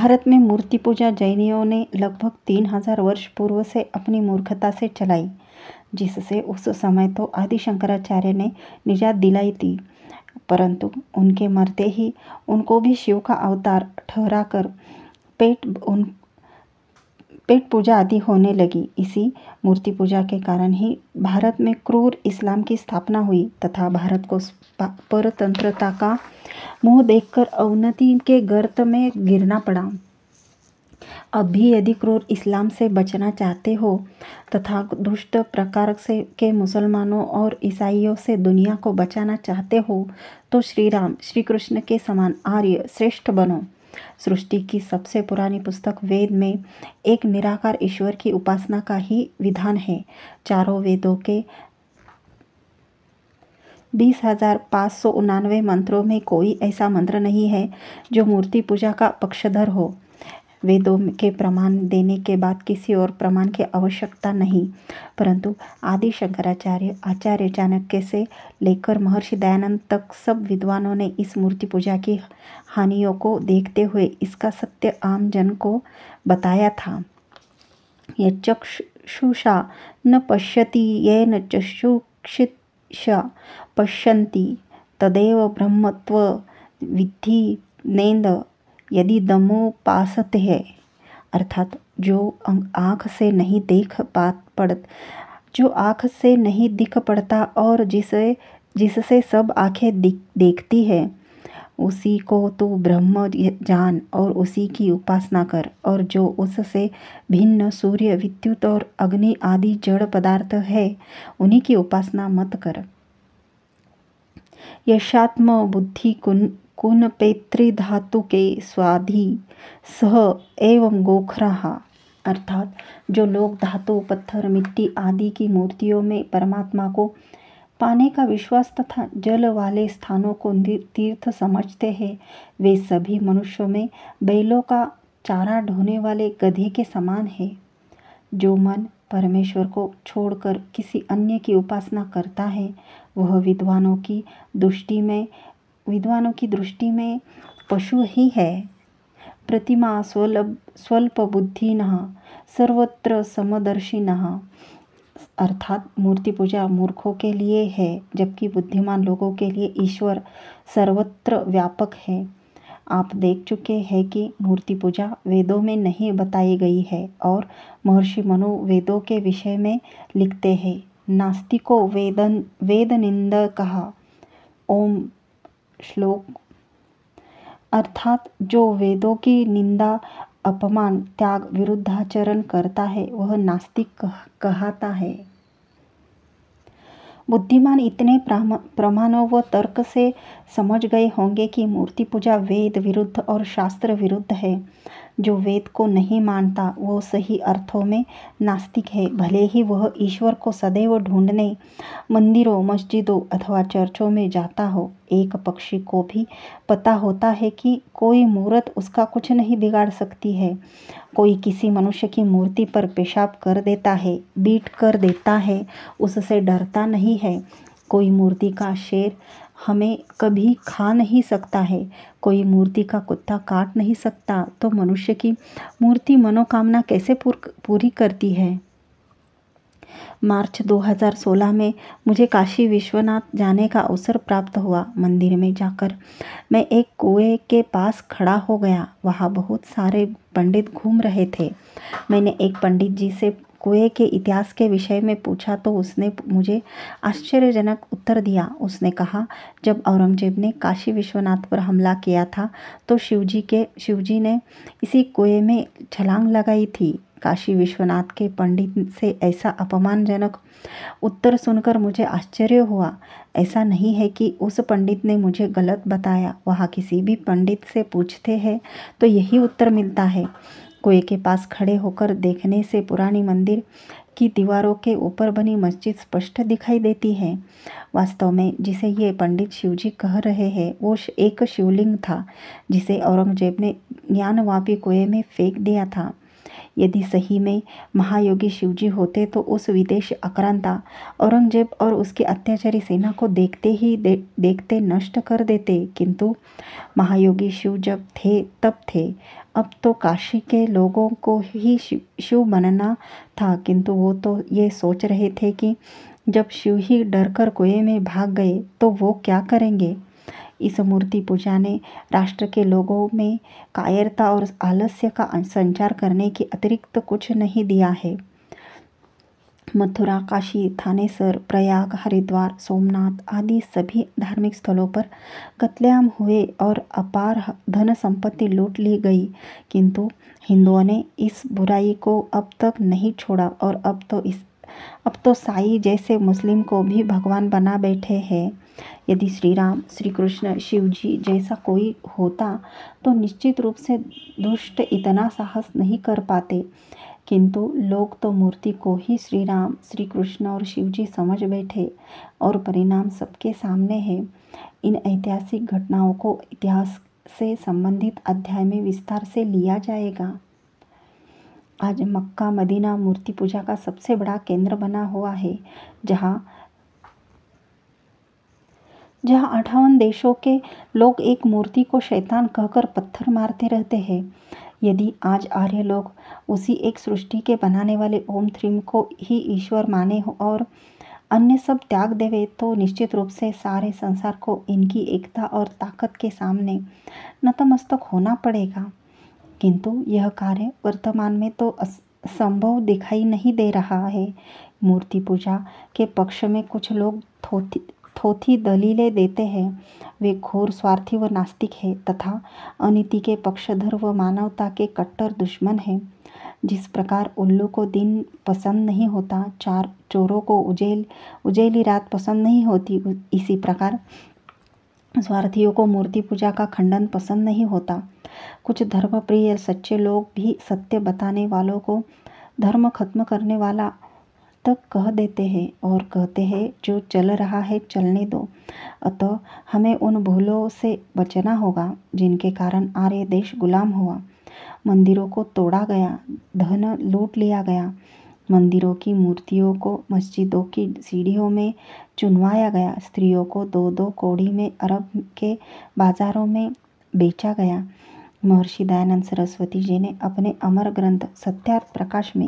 भारत में मूर्ति पूजा जैनियों ने लगभग तीन हजार वर्ष पूर्व से अपनी मूर्खता से चलाई जिससे उस समय तो आदि शंकराचार्य ने निजात दिलाई थी परंतु उनके मरते ही उनको भी शिव का अवतार ठहराकर पेट उन पेट पूजा आदि होने लगी इसी मूर्ति पूजा के कारण ही भारत में क्रूर इस्लाम की स्थापना हुई तथा भारत को परतंत्रता का मुंह देखकर अवनति के गर्त में गिरना पड़ा अब भी यदि क्रूर इस्लाम से बचना चाहते हो तथा दुष्ट प्रकार से के मुसलमानों और ईसाइयों से दुनिया को बचाना चाहते हो तो श्री राम श्री कृष्ण के समान आर्य श्रेष्ठ बनो सृष्टि की सबसे पुरानी पुस्तक वेद में एक निराकार ईश्वर की उपासना का ही विधान है चारों वेदों के बीस हजार पाँच सौ उनानवे मंत्रों में कोई ऐसा मंत्र नहीं है जो मूर्ति पूजा का पक्षधर हो वेदों के प्रमाण देने के बाद किसी और प्रमाण की आवश्यकता नहीं परंतु आदि शंकराचार्य आचार्य चाणक्य से लेकर महर्षि दयानंद तक सब विद्वानों ने इस मूर्ति पूजा की हानियों को देखते हुए इसका सत्य आम जन को बताया था यह चक्षुषा न पश्यति ये न चक्षुक्षिषा पश्यती तदेव ब्रह्मत्व विधि नेंद यदि दमो पासत है अर्थात जो आँख से नहीं देख पा पड़ जो आँख से नहीं दिख पड़ता और जिसे जिससे सब आँखें दिख देखती है उसी को तो ब्रह्म जान और उसी की उपासना कर और जो उससे भिन्न सूर्य विद्युत और अग्नि आदि जड़ पदार्थ है उन्हीं की उपासना मत कर यशात्म बुद्धि धातु के स्वाधि सह एवं गोखरा अर्थात जो लोग धातु पत्थर मिट्टी आदि की मूर्तियों में परमात्मा को पाने का विश्वास तथा जल वाले स्थानों को तीर्थ समझते हैं वे सभी मनुष्यों में बैलों का चारा ढोने वाले गधे के समान है जो मन परमेश्वर को छोड़कर किसी अन्य की उपासना करता है वह विद्वानों की दृष्टि में विद्वानों की दृष्टि में पशु ही है प्रतिमा स्वलभ स्वल्प बुद्धि नहा सर्वत्र समदर्शी नहा अर्थात मूर्ति पूजा मूर्खों के लिए है जबकि बुद्धिमान लोगों के लिए ईश्वर सर्वत्र व्यापक है आप देख चुके हैं कि मूर्ति पूजा वेदों में नहीं बताई गई है और महर्षि मनु वेदों के विषय में लिखते हैं नास्तिको वेदन वेद निंद कहा ओम श्लोक अर्थात जो वेदों की निंदा अपमान त्याग विरुद्धाचरण करता है वह नास्तिक कह, कहता है बुद्धिमान इतने प्रमाणों व तर्क से समझ गए होंगे कि मूर्ति पूजा वेद विरुद्ध और शास्त्र विरुद्ध है जो वेद को नहीं मानता वो सही अर्थों में नास्तिक है भले ही वह ईश्वर को सदैव ढूंढने मंदिरों मस्जिदों अथवा चर्चों में जाता हो एक पक्षी को भी पता होता है कि कोई मूर्त उसका कुछ नहीं बिगाड़ सकती है कोई किसी मनुष्य की मूर्ति पर पेशाब कर देता है बीट कर देता है उससे डरता नहीं है कोई मूर्ति का शेर हमें कभी खा नहीं सकता है कोई मूर्ति का कुत्ता काट नहीं सकता तो मनुष्य की मूर्ति मनोकामना कैसे पूरी करती है मार्च 2016 में मुझे काशी विश्वनाथ जाने का अवसर प्राप्त हुआ मंदिर में जाकर मैं एक कुएं के पास खड़ा हो गया वहाँ बहुत सारे पंडित घूम रहे थे मैंने एक पंडित जी से कुएँ के इतिहास के विषय में पूछा तो उसने मुझे आश्चर्यजनक उत्तर दिया उसने कहा जब औरंगज़ेब ने काशी विश्वनाथ पर हमला किया था तो शिवजी के शिवजी ने इसी कुएं में छलांग लगाई थी काशी विश्वनाथ के पंडित से ऐसा अपमानजनक उत्तर सुनकर मुझे आश्चर्य हुआ ऐसा नहीं है कि उस पंडित ने मुझे गलत बताया वहाँ किसी भी पंडित से पूछते हैं तो यही उत्तर मिलता है कुएं के पास खड़े होकर देखने से पुरानी मंदिर की दीवारों के ऊपर बनी मस्जिद स्पष्ट दिखाई देती है वास्तव में जिसे ये पंडित शिवजी कह रहे हैं वो एक शिवलिंग था जिसे औरंगजेब ने ज्ञानवापी कुएं में फेंक दिया था यदि सही में महायोगी शिवजी होते तो उस विदेश अक्रांता औरंगजेब और उसकी अत्याचारी सेना को देखते ही दे, देखते नष्ट कर देते किंतु महायोगी शिव जब थे तब थे अब तो काशी के लोगों को ही शिव, शिव था किंतु वो तो ये सोच रहे थे कि जब शिव ही डरकर कुएं में भाग गए तो वो क्या करेंगे इस मूर्ति पूजा ने राष्ट्र के लोगों में कायरता और आलस्य का संचार करने के अतिरिक्त कुछ नहीं दिया है मथुरा काशी थानेसर प्रयाग हरिद्वार सोमनाथ आदि सभी धार्मिक स्थलों पर कतलेआम हुए और अपार धन संपत्ति लूट ली गई किंतु हिंदुओं ने इस बुराई को अब तक नहीं छोड़ा और अब तो इस अब तो साई जैसे मुस्लिम को भी भगवान बना बैठे हैं यदि श्री राम श्री कृष्ण शिव जी जैसा कोई होता तो निश्चित रूप से दुष्ट इतना साहस नहीं कर पाते किंतु लोग तो मूर्ति को ही श्री राम श्री कृष्ण और शिव जी समझ बैठे और परिणाम सबके सामने है इन ऐतिहासिक घटनाओं को इतिहास से संबंधित अध्याय में विस्तार से लिया जाएगा आज मक्का मदीना मूर्ति पूजा का सबसे बड़ा केंद्र बना हुआ है जहाँ जहाँ अठावन देशों के लोग एक मूर्ति को शैतान कहकर पत्थर मारते रहते हैं यदि आज आर्य लोग उसी एक सृष्टि के बनाने वाले ओम थ्रीम को ही ईश्वर माने और अन्य सब त्याग देवे तो निश्चित रूप से सारे संसार को इनकी एकता और ताकत के सामने नतमस्तक होना पड़ेगा किंतु यह कार्य वर्तमान में तो संभव दिखाई नहीं दे रहा है मूर्ति पूजा के पक्ष में कुछ लोग थोथी दलीलें देते हैं वे घोर स्वार्थी व नास्तिक है तथा अनिति के पक्षधर व मानवता के कट्टर दुश्मन हैं जिस प्रकार उल्लू को दिन पसंद नहीं होता चार चोरों को उजेल उजेली रात पसंद नहीं होती इसी प्रकार स्वार्थियों को मूर्ति पूजा का खंडन पसंद नहीं होता कुछ धर्मप्रिय सच्चे लोग भी सत्य बताने वालों को धर्म खत्म करने वाला तक कह देते हैं और कहते हैं जो चल रहा है चलने दो अतः हमें उन भूलों से बचना होगा जिनके कारण आर्य देश गुलाम हुआ मंदिरों को तोड़ा गया धन लूट लिया गया मंदिरों की मूर्तियों को मस्जिदों की सीढ़ियों में चुनवाया गया स्त्रियों को दो दो कोड़ी में अरब के बाज़ारों में बेचा गया महर्षि दयानंद सरस्वती जी ने अपने अमर ग्रंथ सत्यार्थ प्रकाश में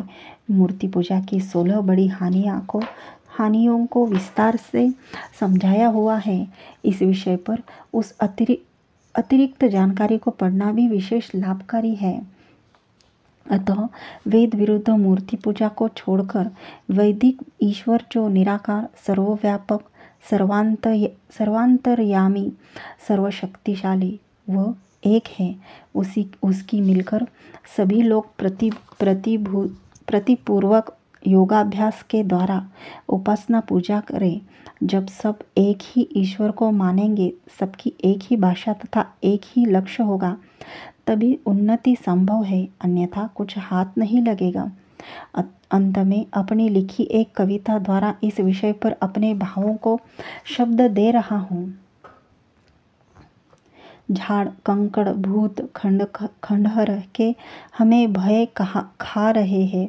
मूर्ति पूजा की सोलह बड़ी हानियाँ को हानियों को विस्तार से समझाया हुआ है इस विषय पर उस अतिरिक्त अतिरिक्त जानकारी को पढ़ना भी विशेष लाभकारी है अतः वेद विरुद्ध मूर्ति पूजा को छोड़कर वैदिक ईश्वर जो निराकार सर्वव्यापक सर्वांत सर्वांतरयामी सर्वशक्तिशाली व एक है उसी उसकी मिलकर सभी लोग प्रति प्रतिभू प्रतिपूर्वक योगाभ्यास के द्वारा उपासना पूजा करें जब सब एक ही ईश्वर को मानेंगे सबकी एक ही भाषा तथा एक ही लक्ष्य होगा तभी उन्नति संभव है अन्यथा कुछ हाथ नहीं लगेगा अंत में अपनी लिखी एक कविता द्वारा इस विषय पर अपने भावों को शब्द दे रहा हूँ झाड़ कंकड़ भूत खंड खंडहर के हमें भय कहा खा रहे हैं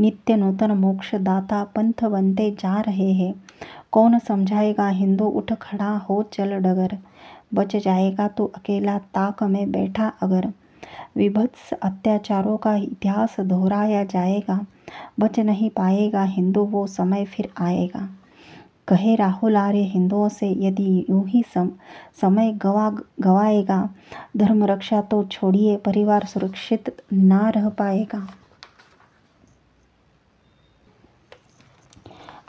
नित्य नूतन मोक्ष दाता पंथ बनते जा रहे हैं कौन समझाएगा हिंदू उठ खड़ा हो चल डगर बच जाएगा तो अकेला ताक में बैठा अगर विभत्स अत्याचारों का इतिहास दोहराया जाएगा बच नहीं पाएगा हिंदू वो समय फिर आएगा कहे राहुल आर्य हिंदुओं से यदि यूं ही सम, समय गवा गवाएगा धर्म रक्षा तो छोड़िए परिवार सुरक्षित ना रह पाएगा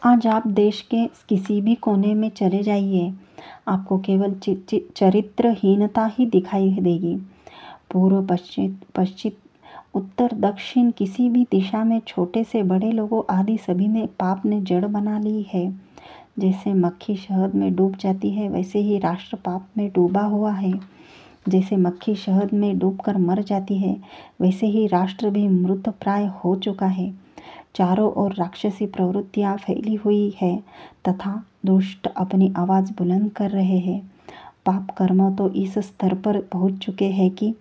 आज आप देश के किसी भी कोने में चले जाइए आपको केवल चरित्रहीनता ही दिखाई देगी पूर्व पश्चिम पश्चिम उत्तर दक्षिण किसी भी दिशा में छोटे से बड़े लोगों आदि सभी ने पाप ने जड़ बना ली है जैसे मक्खी शहद में डूब जाती है वैसे ही राष्ट्र पाप में डूबा हुआ है जैसे मक्खी शहद में डूबकर मर जाती है वैसे ही राष्ट्र भी मृत प्राय हो चुका है चारों ओर राक्षसी प्रवृत्तियां फैली हुई है तथा दुष्ट अपनी आवाज़ बुलंद कर रहे हैं पाप कर्म तो इस स्तर पर पहुंच चुके हैं कि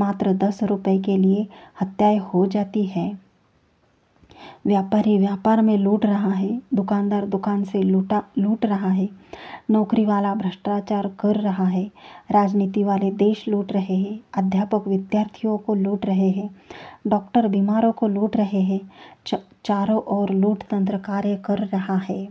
मात्र दस रुपए के लिए हत्याएं हो जाती हैं व्यापारी व्यापार में लूट रहा है दुकानदार दुकान से लूटा लूट रहा है नौकरी वाला भ्रष्टाचार कर रहा है राजनीति वाले देश लूट रहे हैं अध्यापक विद्यार्थियों को लूट रहे हैं डॉक्टर बीमारों को लूट रहे हैं चारों ओर लूट तंत्र कार्य कर रहा है